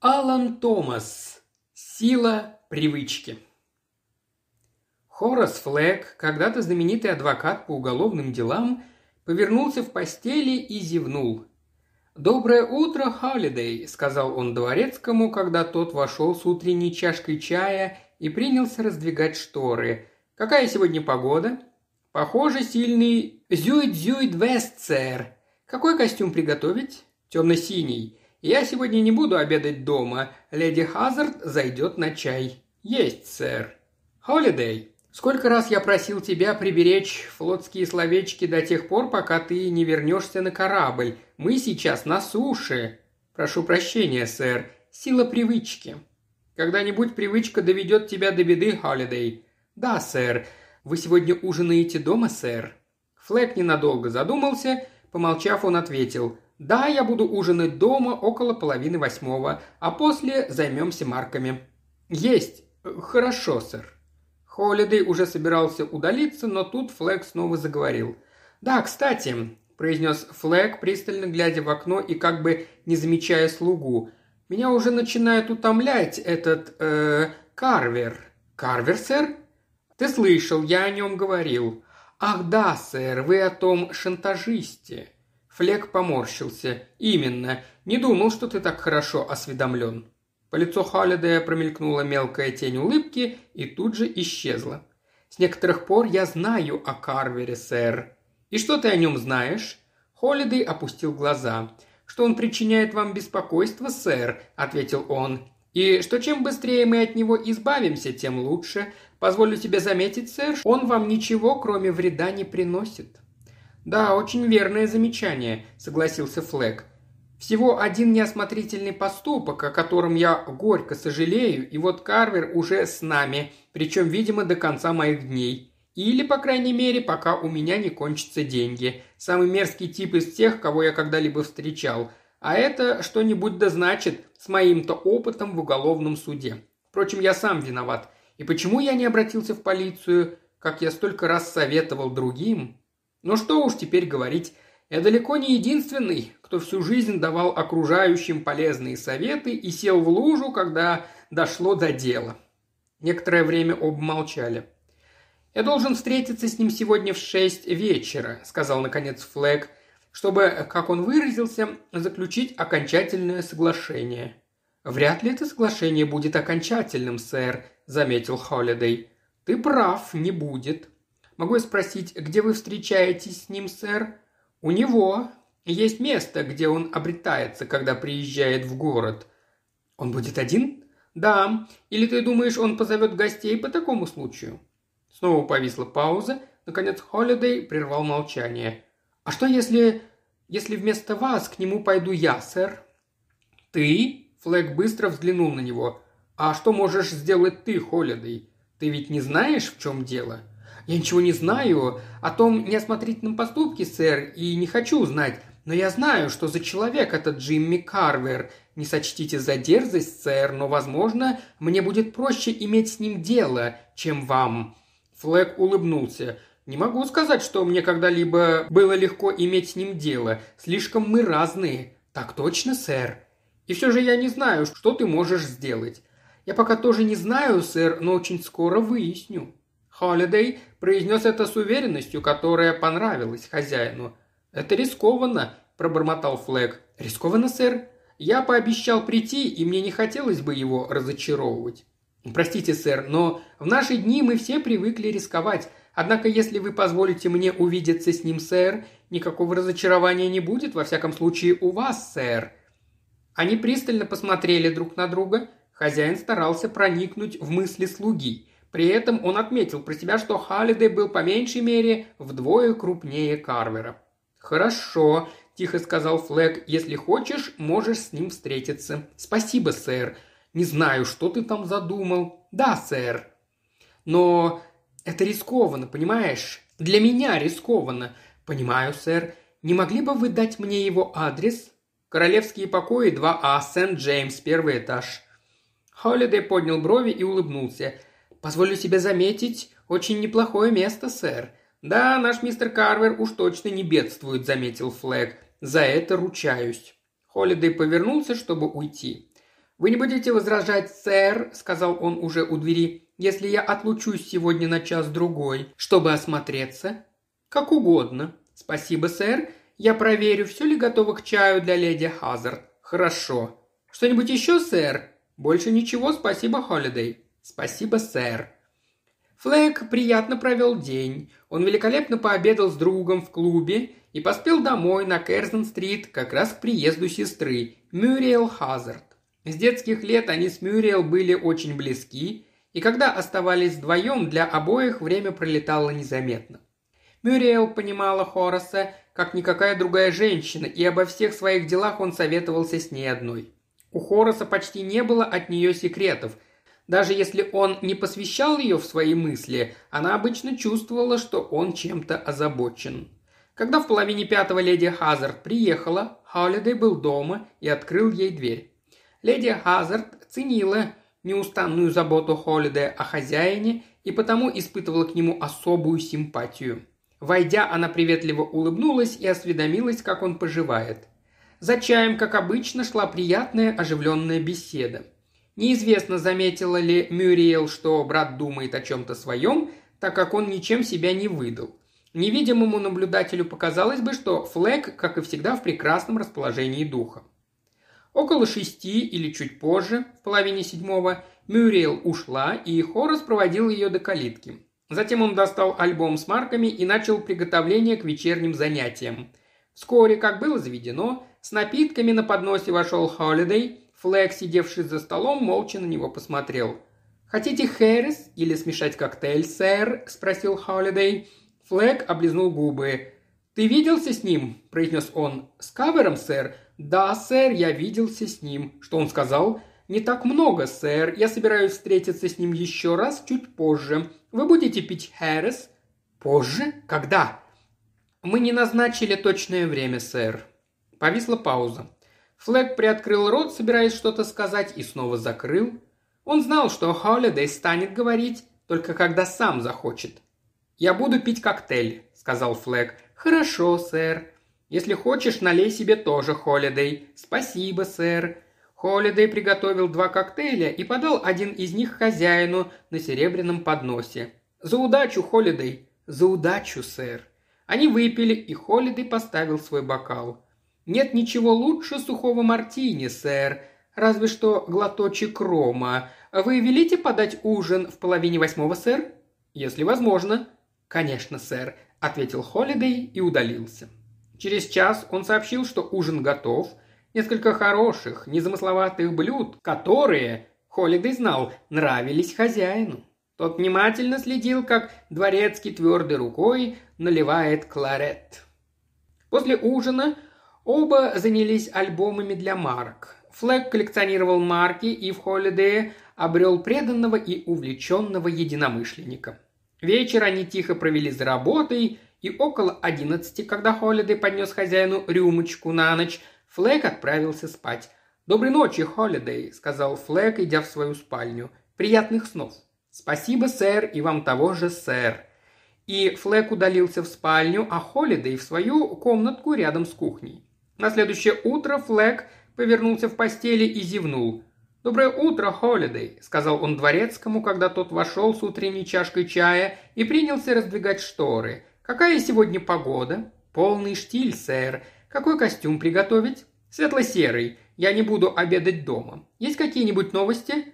Алан Томас. Сила привычки. Хорас Флэг, когда-то знаменитый адвокат по уголовным делам, повернулся в постели и зевнул. «Доброе утро, Холидей», — сказал он дворецкому, когда тот вошел с утренней чашкой чая и принялся раздвигать шторы. «Какая сегодня погода?» «Похоже, сильный зюит-зюит-вест, сэр. Какой костюм приготовить?» «Темно-синий. «Я сегодня не буду обедать дома. Леди Хазард зайдет на чай». «Есть, сэр». «Холидей, сколько раз я просил тебя приберечь флотские словечки до тех пор, пока ты не вернешься на корабль. Мы сейчас на суше». «Прошу прощения, сэр. Сила привычки». «Когда-нибудь привычка доведет тебя до беды, Холидей». «Да, сэр. Вы сегодня ужинаете дома, сэр?» Флэк ненадолго задумался, помолчав, он ответил – да, я буду ужинать дома около половины восьмого, а после займемся марками. Есть. Хорошо, сэр. Холидей уже собирался удалиться, но тут Флэг снова заговорил. Да, кстати, произнес Флэг, пристально глядя в окно и как бы не замечая слугу. «Меня уже начинает утомлять этот... Э, Карвер». «Карвер, сэр?» «Ты слышал, я о нем говорил». «Ах да, сэр, вы о том шантажисте». Флек поморщился. «Именно. Не думал, что ты так хорошо осведомлен». По лицу Халлидея промелькнула мелкая тень улыбки и тут же исчезла. «С некоторых пор я знаю о Карвере, сэр». «И что ты о нем знаешь?» Холлидей опустил глаза. «Что он причиняет вам беспокойство, сэр», — ответил он. «И что чем быстрее мы от него избавимся, тем лучше. Позволю тебе заметить, сэр, он вам ничего, кроме вреда, не приносит». «Да, очень верное замечание», – согласился Флэг. «Всего один неосмотрительный поступок, о котором я горько сожалею, и вот Карвер уже с нами, причем, видимо, до конца моих дней. Или, по крайней мере, пока у меня не кончатся деньги. Самый мерзкий тип из тех, кого я когда-либо встречал. А это что-нибудь да значит с моим-то опытом в уголовном суде. Впрочем, я сам виноват. И почему я не обратился в полицию, как я столько раз советовал другим?» Но что уж теперь говорить, я далеко не единственный, кто всю жизнь давал окружающим полезные советы и сел в лужу, когда дошло до дела. Некоторое время оба молчали. «Я должен встретиться с ним сегодня в шесть вечера», — сказал, наконец, Флэг, чтобы, как он выразился, заключить окончательное соглашение. «Вряд ли это соглашение будет окончательным, сэр», — заметил Холидей. «Ты прав, не будет», Могу я спросить, где вы встречаетесь с ним, сэр? У него есть место, где он обретается, когда приезжает в город. Он будет один? Да. Или ты думаешь, он позовет гостей по такому случаю? Снова повисла пауза. Наконец Холидей прервал молчание. А что если... если вместо вас к нему пойду я, сэр? Ты? Флэг быстро взглянул на него. «А что можешь сделать ты, Холидей? Ты ведь не знаешь, в чем дело?» «Я ничего не знаю о том неосмотрительном поступке, сэр, и не хочу знать, но я знаю, что за человек этот Джимми Карвер. Не сочтите за дерзость, сэр, но, возможно, мне будет проще иметь с ним дело, чем вам». Флэг улыбнулся. «Не могу сказать, что мне когда-либо было легко иметь с ним дело. Слишком мы разные». «Так точно, сэр?» «И все же я не знаю, что ты можешь сделать». «Я пока тоже не знаю, сэр, но очень скоро выясню». Холидей произнес это с уверенностью, которая понравилась хозяину. «Это рискованно», – пробормотал Флэг. «Рискованно, сэр? Я пообещал прийти, и мне не хотелось бы его разочаровывать». «Простите, сэр, но в наши дни мы все привыкли рисковать. Однако, если вы позволите мне увидеться с ним, сэр, никакого разочарования не будет, во всяком случае, у вас, сэр». Они пристально посмотрели друг на друга. Хозяин старался проникнуть в мысли слуги – при этом он отметил про себя, что Халлидей был по меньшей мере вдвое крупнее Карвера. «Хорошо», – тихо сказал Флэг, – «если хочешь, можешь с ним встретиться». «Спасибо, сэр. Не знаю, что ты там задумал». «Да, сэр». «Но это рискованно, понимаешь? Для меня рискованно». «Понимаю, сэр. Не могли бы вы дать мне его адрес?» «Королевские покои 2А, а, Сент-Джеймс, первый этаж». Холлидей поднял брови и улыбнулся – позволю себе заметить, очень неплохое место, сэр. Да, наш мистер Карвер уж точно не бедствует, заметил Флэг. За это ручаюсь. Холидей повернулся, чтобы уйти. «Вы не будете возражать, сэр», — сказал он уже у двери, «если я отлучусь сегодня на час-другой, чтобы осмотреться?» «Как угодно». «Спасибо, сэр. Я проверю, все ли готово к чаю для леди Хазард». «Хорошо». «Что-нибудь еще, сэр?» «Больше ничего, спасибо, Холидей». «Спасибо, сэр». Флэк приятно провел день. Он великолепно пообедал с другом в клубе и поспел домой на Керзен-стрит как раз к приезду сестры, Мюриэл Хазард. С детских лет они с Мюриэл были очень близки, и когда оставались вдвоем, для обоих время пролетало незаметно. Мюриэл понимала Хораса как никакая другая женщина, и обо всех своих делах он советовался с ней одной. У Хораса почти не было от нее секретов – даже если он не посвящал ее в свои мысли, она обычно чувствовала, что он чем-то озабочен. Когда в половине пятого леди Хазард приехала, Холлидей был дома и открыл ей дверь. Леди Хазард ценила неустанную заботу Холлидея о хозяине и потому испытывала к нему особую симпатию. Войдя, она приветливо улыбнулась и осведомилась, как он поживает. За чаем, как обычно, шла приятная оживленная беседа – Неизвестно, заметила ли Мюриел, что брат думает о чем-то своем, так как он ничем себя не выдал. Невидимому наблюдателю показалось бы, что Флэг, как и всегда, в прекрасном расположении духа. Около шести или чуть позже, в половине седьмого, Мюриел ушла, и Хорас проводил ее до калитки. Затем он достал альбом с марками и начал приготовление к вечерним занятиям. Вскоре, как было заведено, с напитками на подносе вошел Холидей, Флэг, сидевший за столом, молча на него посмотрел. «Хотите Хэррис или смешать коктейль, сэр?» – спросил Холлидей. Флэг облизнул губы. «Ты виделся с ним?» – произнес он. «С кавером, сэр?» «Да, сэр, я виделся с ним». «Что он сказал?» «Не так много, сэр. Я собираюсь встретиться с ним еще раз чуть позже. Вы будете пить Хэррис? «Позже? Когда?» «Мы не назначили точное время, сэр». Повисла пауза. Флэг приоткрыл рот, собираясь что-то сказать, и снова закрыл. Он знал, что Холидей станет говорить, только когда сам захочет. «Я буду пить коктейль», — сказал Флэг. «Хорошо, сэр. Если хочешь, налей себе тоже Холидей. Спасибо, сэр». Холидей приготовил два коктейля и подал один из них хозяину на серебряном подносе. «За удачу, Холидей!» «За удачу, сэр!» Они выпили, и Холидей поставил свой бокал. Нет ничего лучше сухого мартини, сэр, разве что глоточек рома. Вы велите подать ужин в половине восьмого, сэр? Если возможно. Конечно, сэр, ответил Холидей и удалился. Через час он сообщил, что ужин готов. Несколько хороших, незамысловатых блюд, которые, Холидей знал, нравились хозяину. Тот внимательно следил, как дворецкий твердой рукой наливает кларет. После ужина – Оба занялись альбомами для марок. Флэг коллекционировал марки и в Холидее обрел преданного и увлеченного единомышленника. Вечер они тихо провели за работой, и около одиннадцати, когда Холидей поднес хозяину рюмочку на ночь, Флэг отправился спать. «Доброй ночи, Холидей», — сказал Флэг, идя в свою спальню. «Приятных снов». «Спасибо, сэр, и вам того же, сэр». И Флэг удалился в спальню, а Холидей в свою комнатку рядом с кухней. На следующее утро Флэг повернулся в постели и зевнул. «Доброе утро, Холидей», – сказал он дворецкому, когда тот вошел с утренней чашкой чая и принялся раздвигать шторы. «Какая сегодня погода?» «Полный штиль, сэр. Какой костюм приготовить?» «Светло-серый. Я не буду обедать дома. Есть какие-нибудь новости?»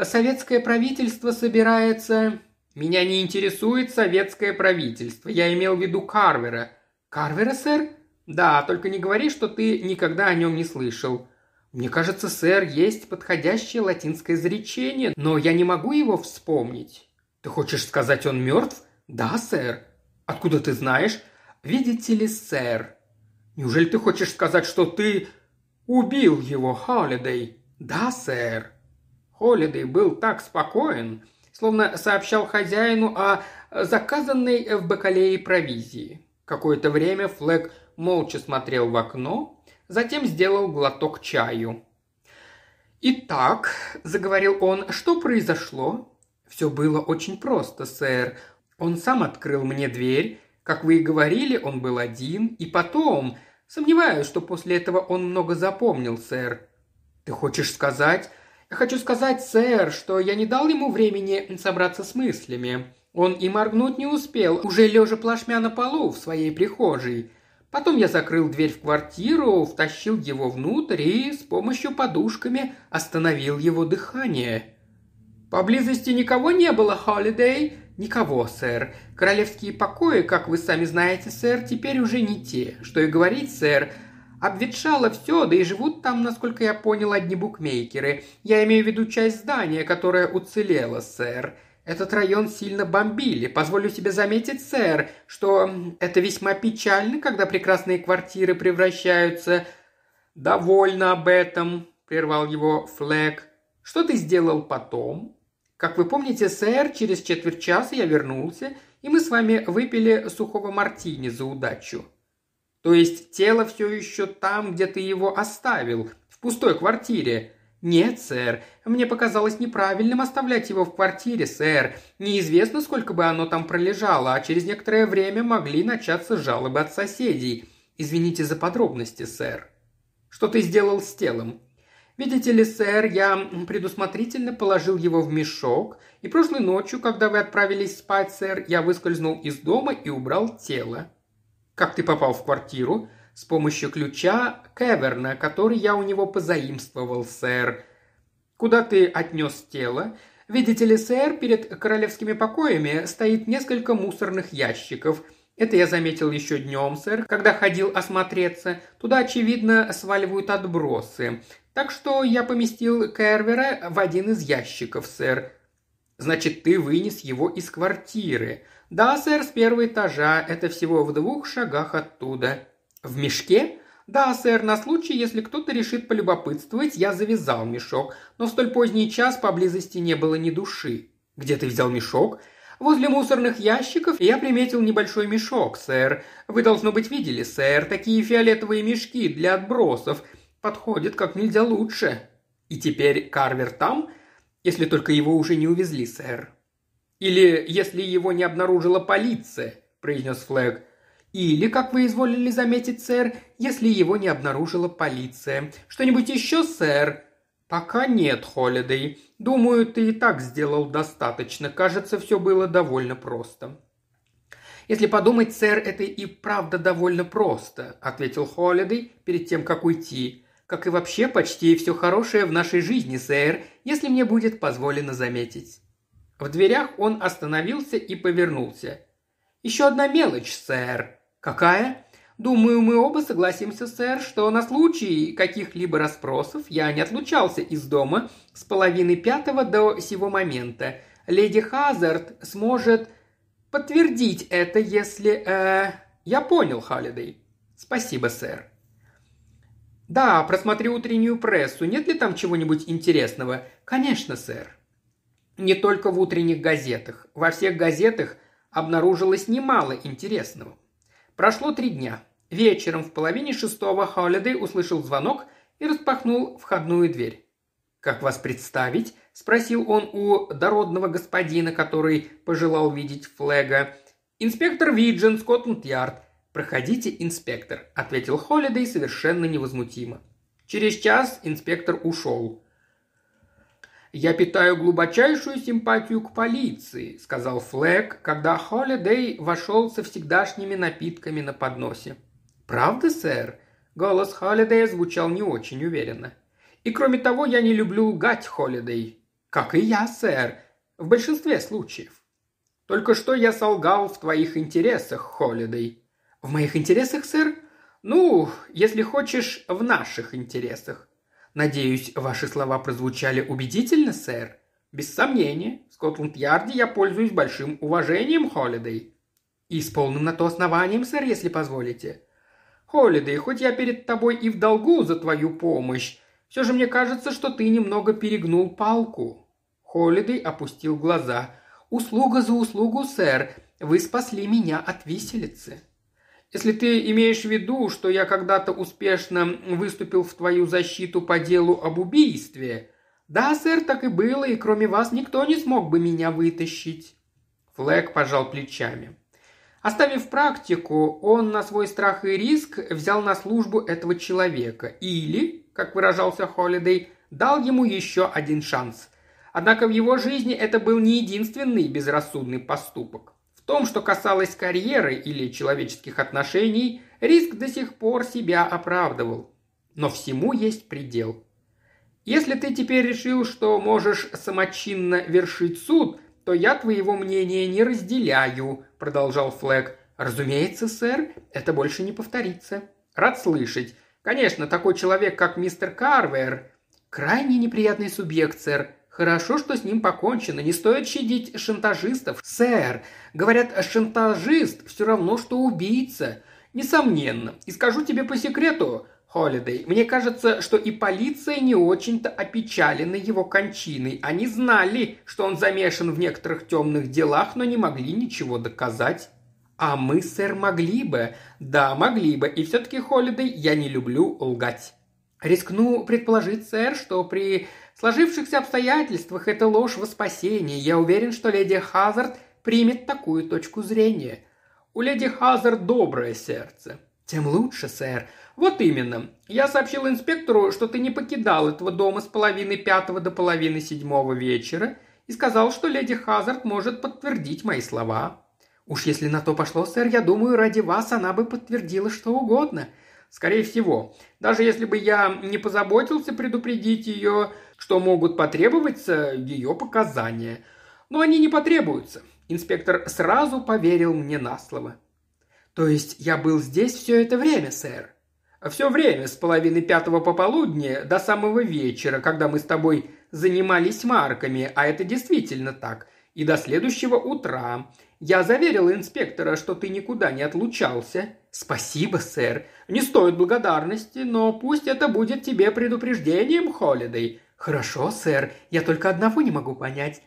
«Советское правительство собирается...» «Меня не интересует советское правительство. Я имел в виду Карвера». «Карвера, сэр?» «Да, только не говори, что ты никогда о нем не слышал», мне кажется, сэр, есть подходящее латинское изречение, но я не могу его вспомнить. Ты хочешь сказать, он мертв? Да, сэр. Откуда ты знаешь? Видите ли, сэр. Неужели ты хочешь сказать, что ты убил его, Холидей? Да, сэр. Холидей был так спокоен, словно сообщал хозяину о заказанной в бакалее провизии. Какое-то время Флэг молча смотрел в окно, затем сделал глоток чаю. «Итак», – заговорил он, – «что произошло?» «Все было очень просто, сэр. Он сам открыл мне дверь. Как вы и говорили, он был один. И потом... Сомневаюсь, что после этого он много запомнил, сэр». «Ты хочешь сказать...» «Я хочу сказать, сэр, что я не дал ему времени собраться с мыслями. Он и моргнуть не успел, уже лежа плашмя на полу в своей прихожей. Потом я закрыл дверь в квартиру, втащил его внутрь и с помощью подушками остановил его дыхание. «Поблизости никого не было, Холидей?» «Никого, сэр. Королевские покои, как вы сами знаете, сэр, теперь уже не те. Что и говорить, сэр. Обветшало все, да и живут там, насколько я понял, одни букмекеры. Я имею в виду часть здания, которая уцелела, сэр. Этот район сильно бомбили. Позволю себе заметить, сэр, что это весьма печально, когда прекрасные квартиры превращаются... «Довольно об этом», — прервал его Флэг. «Что ты сделал потом?» «Как вы помните, сэр, через четверть часа я вернулся, и мы с вами выпили сухого мартини за удачу». «То есть тело все еще там, где ты его оставил, в пустой квартире?» «Нет, сэр, мне показалось неправильным оставлять его в квартире, сэр. Неизвестно, сколько бы оно там пролежало, а через некоторое время могли начаться жалобы от соседей. Извините за подробности, сэр». «Что ты сделал с телом?» «Видите ли, сэр, я предусмотрительно положил его в мешок, и прошлой ночью, когда вы отправились спать, сэр, я выскользнул из дома и убрал тело». «Как ты попал в квартиру?» с помощью ключа Кеверна, который я у него позаимствовал, сэр. Куда ты отнес тело? Видите ли, сэр, перед королевскими покоями стоит несколько мусорных ящиков. Это я заметил еще днем, сэр, когда ходил осмотреться. Туда, очевидно, сваливают отбросы. Так что я поместил Кервера в один из ящиков, сэр. Значит, ты вынес его из квартиры. Да, сэр, с первого этажа. Это всего в двух шагах оттуда. В мешке? Да, сэр, на случай, если кто-то решит полюбопытствовать, я завязал мешок, но в столь поздний час поблизости не было ни души. Где ты взял мешок? Возле мусорных ящиков я приметил небольшой мешок, сэр. Вы, должно быть, видели, сэр, такие фиолетовые мешки для отбросов. Подходят как нельзя лучше. И теперь Карвер там, если только его уже не увезли, сэр. Или если его не обнаружила полиция, произнес Флэг. Или, как вы изволили заметить, сэр, если его не обнаружила полиция. Что-нибудь еще, сэр?» «Пока нет, Холидей. Думаю, ты и так сделал достаточно. Кажется, все было довольно просто». «Если подумать, сэр, это и правда довольно просто», – ответил Холидей перед тем, как уйти. «Как и вообще почти все хорошее в нашей жизни, сэр, если мне будет позволено заметить». В дверях он остановился и повернулся. «Еще одна мелочь, сэр», «Какая?» «Думаю, мы оба согласимся, сэр, что на случай каких-либо расспросов я не отлучался из дома с половины пятого до сего момента. Леди Хазард сможет подтвердить это, если...» э... «Я понял, Халлидей». «Спасибо, сэр». «Да, просмотрю утреннюю прессу. Нет ли там чего-нибудь интересного?» «Конечно, сэр». Не только в утренних газетах. Во всех газетах обнаружилось немало интересного. Прошло три дня. Вечером в половине шестого Холлидей услышал звонок и распахнул входную дверь. «Как вас представить?» – спросил он у дородного господина, который пожелал видеть Флега. «Инспектор Виджин, Скотланд-Ярд». «Проходите, инспектор», – ответил Холлидей совершенно невозмутимо. Через час инспектор ушел. «Я питаю глубочайшую симпатию к полиции», – сказал Флэк, когда Холидей вошел со всегдашними напитками на подносе. «Правда, сэр?» – голос Холидея звучал не очень уверенно. «И кроме того, я не люблю лгать, Холидей». «Как и я, сэр. В большинстве случаев». «Только что я солгал в твоих интересах, Холидей». «В моих интересах, сэр?» «Ну, если хочешь, в наших интересах. Надеюсь, ваши слова прозвучали убедительно, сэр? Без сомнения, в Скотланд-Ярде я пользуюсь большим уважением, Холидей. И с полным на то основанием, сэр, если позволите. Холидей, хоть я перед тобой и в долгу за твою помощь, все же мне кажется, что ты немного перегнул палку. Холидей опустил глаза. «Услуга за услугу, сэр. Вы спасли меня от виселицы». Если ты имеешь в виду, что я когда-то успешно выступил в твою защиту по делу об убийстве...» «Да, сэр, так и было, и кроме вас никто не смог бы меня вытащить». Флэг пожал плечами. Оставив практику, он на свой страх и риск взял на службу этого человека или, как выражался Холидей, дал ему еще один шанс. Однако в его жизни это был не единственный безрассудный поступок. В том, что касалось карьеры или человеческих отношений, риск до сих пор себя оправдывал. Но всему есть предел. Если ты теперь решил, что можешь самочинно вершить суд, то я твоего мнения не разделяю», – продолжал Флэг. «Разумеется, сэр, это больше не повторится. Рад слышать. Конечно, такой человек, как мистер Карвер, крайне неприятный субъект, сэр. Хорошо, что с ним покончено. Не стоит щадить шантажистов, сэр. Говорят, шантажист все равно, что убийца. Несомненно. И скажу тебе по секрету, Холидей, мне кажется, что и полиция не очень-то опечалена его кончиной. Они знали, что он замешан в некоторых темных делах, но не могли ничего доказать. А мы, сэр, могли бы. Да, могли бы. И все-таки, Холидей, я не люблю лгать. Рискну предположить, сэр, что при в сложившихся обстоятельствах это ложь во спасение. Я уверен, что леди Хазард примет такую точку зрения. У леди Хазард доброе сердце. Тем лучше, сэр. Вот именно. Я сообщил инспектору, что ты не покидал этого дома с половины пятого до половины седьмого вечера и сказал, что леди Хазард может подтвердить мои слова. Уж если на то пошло, сэр, я думаю, ради вас она бы подтвердила что угодно. Скорее всего. Даже если бы я не позаботился предупредить ее, что могут потребоваться ее показания. Но они не потребуются. Инспектор сразу поверил мне на слово. «То есть я был здесь все это время, сэр?» «Все время, с половины пятого пополудни до самого вечера, когда мы с тобой занимались марками, а это действительно так, и до следующего утра. Я заверил инспектора, что ты никуда не отлучался». «Спасибо, сэр. Не стоит благодарности, но пусть это будет тебе предупреждением, Холидей. «Хорошо, сэр. Я только одного не могу понять».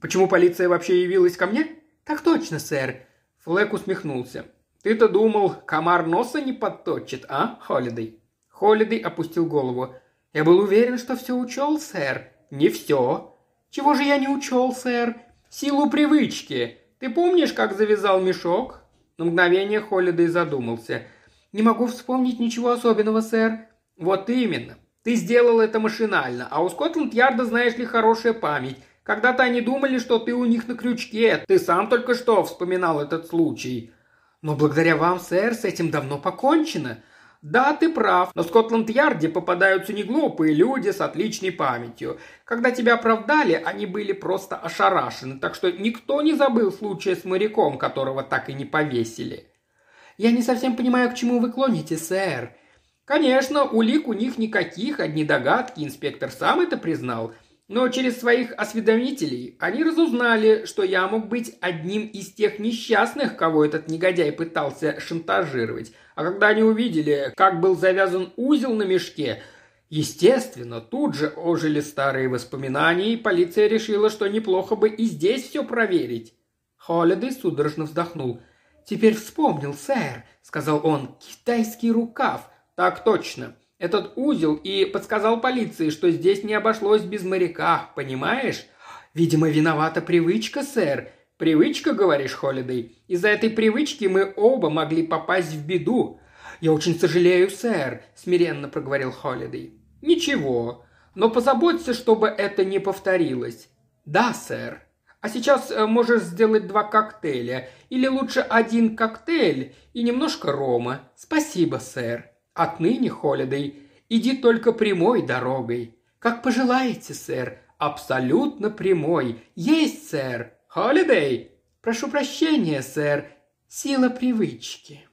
«Почему полиция вообще явилась ко мне?» «Так точно, сэр». Флэк усмехнулся. «Ты-то думал, комар носа не подточит, а, Холидей?» Холидей опустил голову. «Я был уверен, что все учел, сэр». «Не все». «Чего же я не учел, сэр?» «Силу привычки. Ты помнишь, как завязал мешок?» На мгновение Холидей задумался. «Не могу вспомнить ничего особенного, сэр». «Вот именно. Ты сделал это машинально, а у Скотланд-Ярда, знаешь ли, хорошая память. Когда-то они думали, что ты у них на крючке. Ты сам только что вспоминал этот случай. Но благодаря вам, сэр, с этим давно покончено. Да, ты прав, но в Скотланд-Ярде попадаются не глупые люди с отличной памятью. Когда тебя оправдали, они были просто ошарашены, так что никто не забыл случая с моряком, которого так и не повесили. Я не совсем понимаю, к чему вы клоните, сэр. Конечно, улик у них никаких, одни догадки, инспектор сам это признал. Но через своих осведомителей они разузнали, что я мог быть одним из тех несчастных, кого этот негодяй пытался шантажировать. А когда они увидели, как был завязан узел на мешке, Естественно, тут же ожили старые воспоминания, и полиция решила, что неплохо бы и здесь все проверить. Холлидей судорожно вздохнул. «Теперь вспомнил, сэр», — сказал он, — «китайский рукав. «Так точно. Этот узел и подсказал полиции, что здесь не обошлось без моряка, понимаешь? Видимо, виновата привычка, сэр. Привычка, говоришь, Холидей? Из-за этой привычки мы оба могли попасть в беду. Я очень сожалею, сэр, смиренно проговорил Холидей. Ничего, но позаботься, чтобы это не повторилось. Да, сэр. А сейчас э, можешь сделать два коктейля, или лучше один коктейль и немножко рома. Спасибо, сэр. Отныне, Холидей, иди только прямой дорогой. Как пожелаете, сэр, абсолютно прямой. Есть, сэр. Холидей. Прошу прощения, сэр. Сила привычки.